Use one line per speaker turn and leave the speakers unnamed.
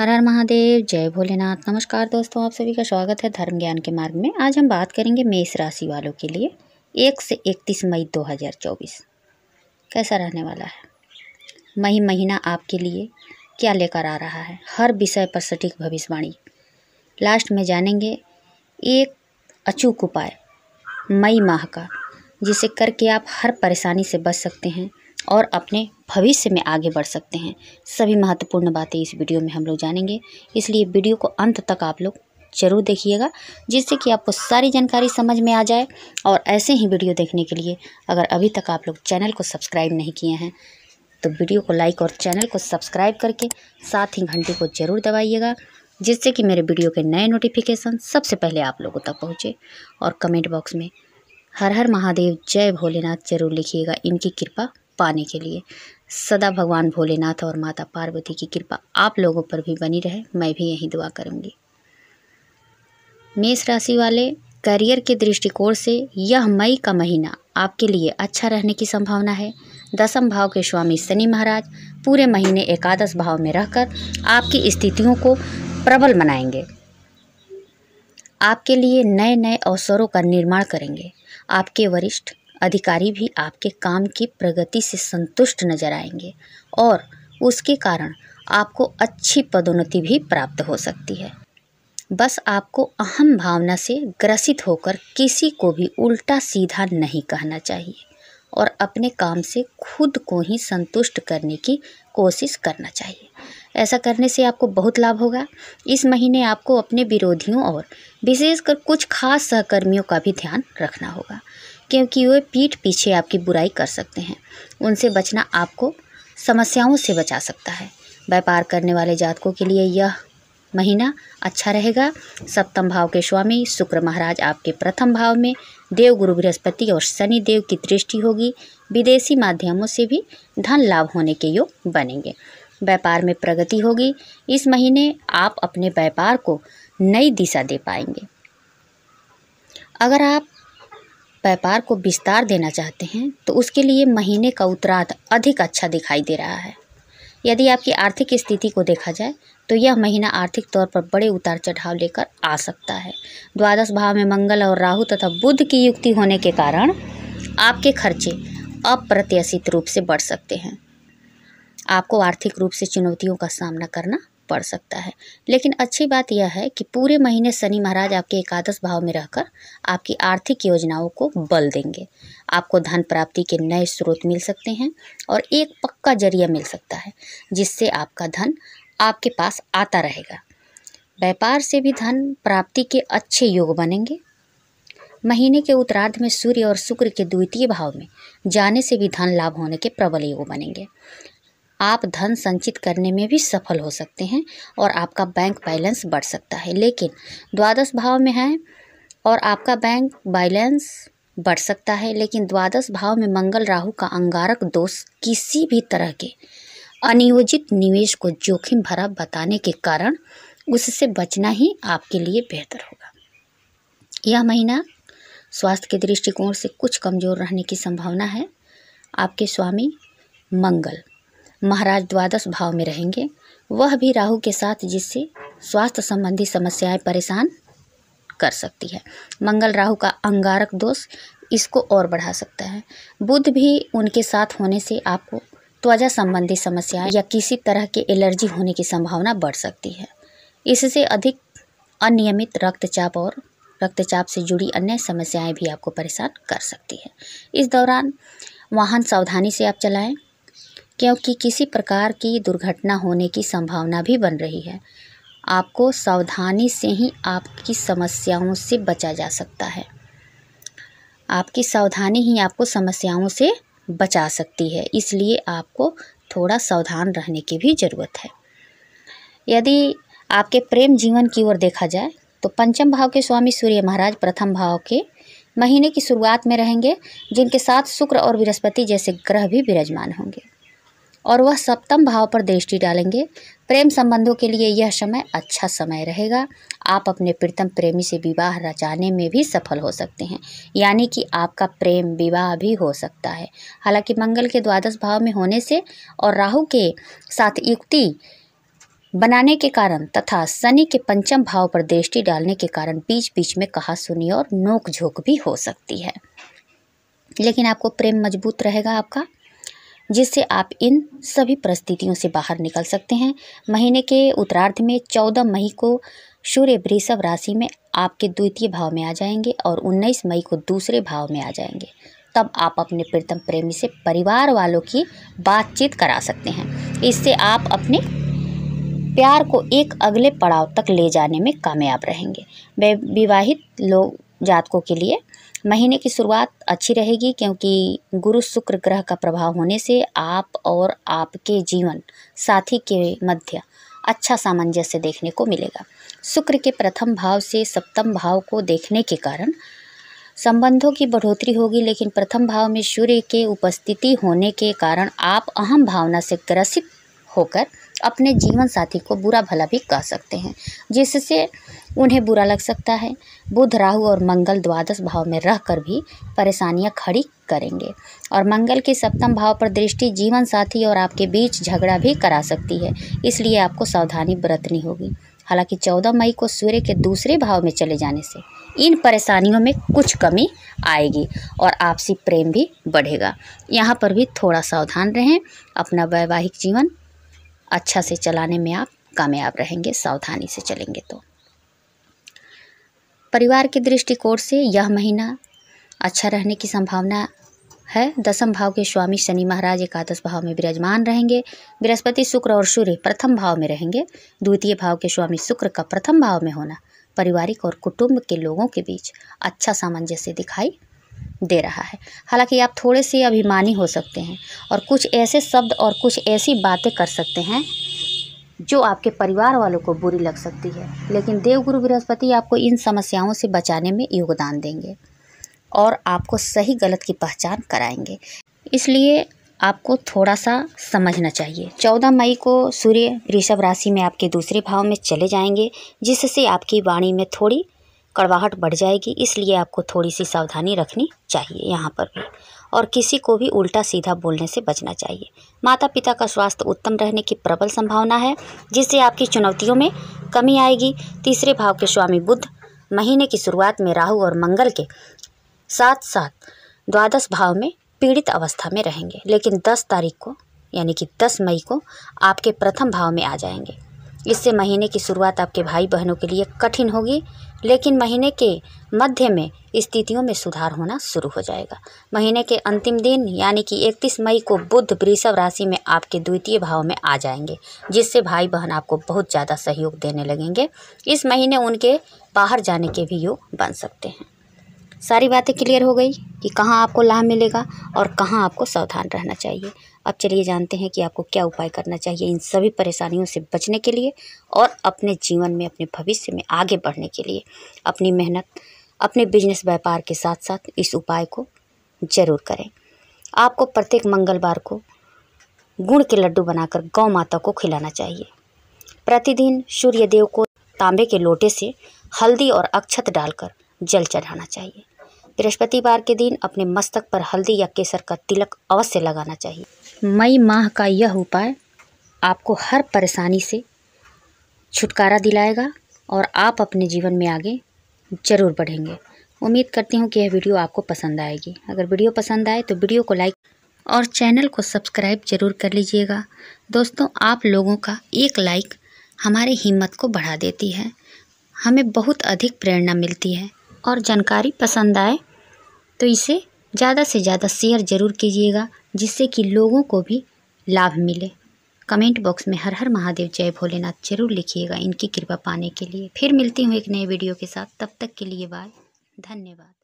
हर हर महादेव जय भोलेनाथ नमस्कार दोस्तों आप सभी का स्वागत है धर्म ज्ञान के मार्ग में आज हम बात करेंगे मेष राशि वालों के लिए एक से इकतीस मई 2024 कैसा रहने वाला है मई महीना आपके लिए क्या लेकर आ रहा है हर विषय पर सटीक भविष्यवाणी लास्ट में जानेंगे एक अचूक उपाय मई माह का जिसे करके आप हर परेशानी से बच सकते हैं और अपने भविष्य में आगे बढ़ सकते हैं सभी महत्वपूर्ण बातें इस वीडियो में हम लोग जानेंगे इसलिए वीडियो को अंत तक आप लोग ज़रूर देखिएगा जिससे कि आपको सारी जानकारी समझ में आ जाए और ऐसे ही वीडियो देखने के लिए अगर अभी तक आप लोग चैनल को सब्सक्राइब नहीं किए हैं तो वीडियो को लाइक और चैनल को सब्सक्राइब करके साथ ही घंटी को ज़रूर दबाइएगा जिससे कि मेरे वीडियो के नए नोटिफिकेशन सबसे पहले आप लोगों तक पहुँचे और कमेंट बॉक्स में हर हर महादेव जय भोलेनाथ जरूर लिखिएगा इनकी कृपा पाने के लिए सदा भगवान भोलेनाथ और माता पार्वती की कृपा आप लोगों पर भी बनी रहे मैं भी यही दुआ करूंगी मेष राशि वाले करियर के दृष्टिकोण से यह मई का महीना आपके लिए अच्छा रहने की संभावना है दसम भाव के स्वामी शनि महाराज पूरे महीने एकादश भाव में रहकर आपकी स्थितियों को प्रबल बनाएंगे आपके लिए नए नए अवसरों का निर्माण करेंगे आपके वरिष्ठ अधिकारी भी आपके काम की प्रगति से संतुष्ट नजर आएंगे और उसके कारण आपको अच्छी पदोन्नति भी प्राप्त हो सकती है बस आपको अहम भावना से ग्रसित होकर किसी को भी उल्टा सीधा नहीं कहना चाहिए और अपने काम से खुद को ही संतुष्ट करने की कोशिश करना चाहिए ऐसा करने से आपको बहुत लाभ होगा इस महीने आपको अपने विरोधियों और विशेषकर कुछ खास सहकर्मियों का भी ध्यान रखना होगा क्योंकि वे पीठ पीछे आपकी बुराई कर सकते हैं उनसे बचना आपको समस्याओं से बचा सकता है व्यापार करने वाले जातकों के लिए यह महीना अच्छा रहेगा सप्तम भाव के स्वामी शुक्र महाराज आपके प्रथम भाव में देव गुरु बृहस्पति और शनि देव की दृष्टि होगी विदेशी माध्यमों से भी धन लाभ होने के योग बनेंगे व्यापार में प्रगति होगी इस महीने आप अपने व्यापार को नई दिशा दे पाएंगे अगर आप व्यापार को विस्तार देना चाहते हैं तो उसके लिए महीने का उत्तरार्ध अधिक अच्छा दिखाई दे रहा है यदि आपकी आर्थिक स्थिति को देखा जाए तो यह महीना आर्थिक तौर पर बड़े उतार चढ़ाव लेकर आ सकता है द्वादश भाव में मंगल और राहु तथा बुध की युक्ति होने के कारण आपके खर्चे अप्रत्याशित रूप से बढ़ सकते हैं आपको आर्थिक रूप से चुनौतियों का सामना करना पड़ सकता है लेकिन अच्छी बात यह है कि पूरे महीने शनि महाराज आपके एकादश भाव में रहकर आपकी आर्थिक योजनाओं को बल देंगे आपको धन प्राप्ति के नए स्रोत मिल सकते हैं और एक पक्का जरिया मिल सकता है जिससे आपका धन आपके पास आता रहेगा व्यापार से भी धन प्राप्ति के अच्छे योग बनेंगे महीने के उत्तरार्ध में सूर्य और शुक्र के द्वितीय भाव में जाने से भी धन लाभ होने के प्रबल योग बनेंगे आप धन संचित करने में भी सफल हो सकते हैं और आपका बैंक बैलेंस बढ़ सकता है लेकिन द्वादश भाव में है और आपका बैंक बैलेंस बढ़ सकता है लेकिन द्वादश भाव में मंगल राहु का अंगारक दोष किसी भी तरह के अनियोजित निवेश को जोखिम भरा बताने के कारण उससे बचना ही आपके लिए बेहतर होगा यह महीना स्वास्थ्य के दृष्टिकोण से कुछ कमज़ोर रहने की संभावना है आपके स्वामी मंगल महाराज द्वादश भाव में रहेंगे वह भी राहु के साथ जिससे स्वास्थ्य संबंधी समस्याएं परेशान कर सकती है मंगल राहु का अंगारक दोष इसको और बढ़ा सकता है बुध भी उनके साथ होने से आपको त्वचा संबंधी समस्याएं या किसी तरह के एलर्जी होने की संभावना बढ़ सकती है इससे अधिक अनियमित रक्तचाप और रक्तचाप से जुड़ी अन्य समस्याएं भी आपको परेशान कर सकती है इस दौरान वाहन सावधानी से आप चलाएं क्योंकि किसी प्रकार की दुर्घटना होने की संभावना भी बन रही है आपको सावधानी से ही आपकी समस्याओं से बचा जा सकता है आपकी सावधानी ही आपको समस्याओं से बचा सकती है इसलिए आपको थोड़ा सावधान रहने की भी ज़रूरत है यदि आपके प्रेम जीवन की ओर देखा जाए तो पंचम भाव के स्वामी सूर्य महाराज प्रथम भाव के महीने की शुरुआत में रहेंगे जिनके साथ शुक्र और बृहस्पति जैसे ग्रह भी विराजमान होंगे और वह सप्तम भाव पर दृष्टि डालेंगे प्रेम संबंधों के लिए यह समय अच्छा समय रहेगा आप अपने प्रीतम प्रेमी से विवाह रचाने में भी सफल हो सकते हैं यानी कि आपका प्रेम विवाह भी हो सकता है हालांकि मंगल के द्वादश भाव में होने से और राहु के साथ युक्ति बनाने के कारण तथा शनि के पंचम भाव पर दृष्टि डालने के कारण बीच बीच में कहा सुनी और नोकझोंक भी हो सकती है लेकिन आपको प्रेम मजबूत रहेगा आपका जिससे आप इन सभी परिस्थितियों से बाहर निकल सकते हैं महीने के उत्तरार्ध में चौदह मई को सूर्य वृषभ राशि में आपके द्वितीय भाव में आ जाएंगे और उन्नीस मई को दूसरे भाव में आ जाएंगे तब आप अपने प्रीतम प्रेमी से परिवार वालों की बातचीत करा सकते हैं इससे आप अपने प्यार को एक अगले पड़ाव तक ले जाने में कामयाब रहेंगे विवाहित लोग जातकों के लिए महीने की शुरुआत अच्छी रहेगी क्योंकि गुरु शुक्र ग्रह का प्रभाव होने से आप और आपके जीवन साथी के मध्य अच्छा सामंजस्य देखने को मिलेगा शुक्र के प्रथम भाव से सप्तम भाव को देखने के कारण संबंधों की बढ़ोतरी होगी लेकिन प्रथम भाव में सूर्य के उपस्थिति होने के कारण आप अहम भावना से ग्रसित होकर अपने जीवन साथी को बुरा भला भी कह सकते हैं जिससे उन्हें बुरा लग सकता है बुध राहु और मंगल द्वादश भाव में रहकर भी परेशानियां खड़ी करेंगे और मंगल के सप्तम भाव पर दृष्टि जीवन साथी और आपके बीच झगड़ा भी करा सकती है इसलिए आपको सावधानी बरतनी होगी हालांकि 14 मई को सूर्य के दूसरे भाव में चले जाने से इन परेशानियों में कुछ कमी आएगी और आपसी प्रेम भी बढ़ेगा यहाँ पर भी थोड़ा सावधान रहें अपना वैवाहिक जीवन अच्छा से चलाने में आप कामयाब रहेंगे सावधानी से चलेंगे तो परिवार के दृष्टिकोण से यह महीना अच्छा रहने की संभावना है दसम भाव के स्वामी शनि महाराज एकादश भाव में विराजमान रहेंगे बृहस्पति शुक्र और सूर्य प्रथम भाव में रहेंगे द्वितीय भाव के स्वामी शुक्र का प्रथम भाव में होना पारिवारिक और कुटुंब के लोगों के बीच अच्छा सामंजस्य दिखाई दे रहा है हालांकि आप थोड़े से अभिमानी हो सकते हैं और कुछ ऐसे शब्द और कुछ ऐसी बातें कर सकते हैं जो आपके परिवार वालों को बुरी लग सकती है लेकिन देवगुरु बृहस्पति आपको इन समस्याओं से बचाने में योगदान देंगे और आपको सही गलत की पहचान कराएंगे इसलिए आपको थोड़ा सा समझना चाहिए चौदह मई को सूर्य ऋषभ राशि में आपके दूसरे भाव में चले जाएंगे जिससे आपकी वाणी में थोड़ी कड़वाहट बढ़ जाएगी इसलिए आपको थोड़ी सी सावधानी रखनी चाहिए यहाँ पर भी और किसी को भी उल्टा सीधा बोलने से बचना चाहिए माता पिता का स्वास्थ्य उत्तम रहने की प्रबल संभावना है जिससे आपकी चुनौतियों में कमी आएगी तीसरे भाव के स्वामी बुद्ध महीने की शुरुआत में राहु और मंगल के साथ साथ द्वादश भाव में पीड़ित अवस्था में रहेंगे लेकिन दस तारीख को यानी कि दस मई को आपके प्रथम भाव में आ जाएंगे इससे महीने की शुरुआत आपके भाई बहनों के लिए कठिन होगी लेकिन महीने के मध्य में स्थितियों में सुधार होना शुरू हो जाएगा महीने के अंतिम दिन यानी कि 31 मई को बुद्ध वृषभ राशि में आपके द्वितीय भाव में आ जाएंगे जिससे भाई बहन आपको बहुत ज़्यादा सहयोग देने लगेंगे इस महीने उनके बाहर जाने के भी योग बन सकते हैं सारी बातें क्लियर हो गई कि कहाँ आपको लाभ मिलेगा और कहाँ आपको सावधान रहना चाहिए अब चलिए जानते हैं कि आपको क्या उपाय करना चाहिए इन सभी परेशानियों से बचने के लिए और अपने जीवन में अपने भविष्य में आगे बढ़ने के लिए अपनी मेहनत अपने बिजनेस व्यापार के साथ साथ इस उपाय को ज़रूर करें आपको प्रत्येक मंगलवार को गुड़ के लड्डू बनाकर गौ माता को खिलाना चाहिए प्रतिदिन सूर्यदेव को तांबे के लोटे से हल्दी और अक्षत डालकर जल चढ़ाना चाहिए बृहस्पतिवार के दिन अपने मस्तक पर हल्दी या केसर का तिलक अवश्य लगाना चाहिए मई माह का यह उपाय आपको हर परेशानी से छुटकारा दिलाएगा और आप अपने जीवन में आगे ज़रूर बढ़ेंगे उम्मीद करती हूँ कि यह वीडियो आपको पसंद आएगी अगर वीडियो पसंद आए तो वीडियो को लाइक और चैनल को सब्सक्राइब जरूर कर लीजिएगा दोस्तों आप लोगों का एक लाइक हमारे हिम्मत को बढ़ा देती है हमें बहुत अधिक प्रेरणा मिलती है और जानकारी पसंद आए तो इसे ज़्यादा से ज़्यादा शेयर ज़रूर कीजिएगा जिससे कि लोगों को भी लाभ मिले कमेंट बॉक्स में हर हर महादेव जय भोलेनाथ जरूर लिखिएगा इनकी कृपा पाने के लिए फिर मिलती हूँ एक नए वीडियो के साथ तब तक के लिए बाय धन्यवाद